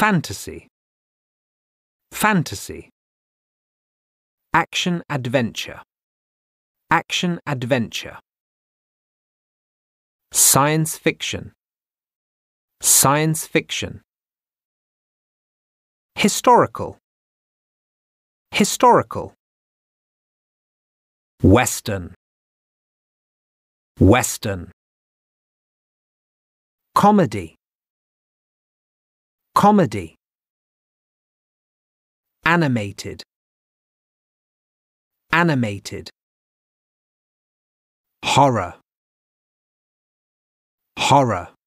Fantasy. Fantasy. Action adventure. Action adventure. Science fiction. Science fiction. Historical. Historical. Western. Western. Comedy. Comedy. Animated. Animated. Horror. Horror.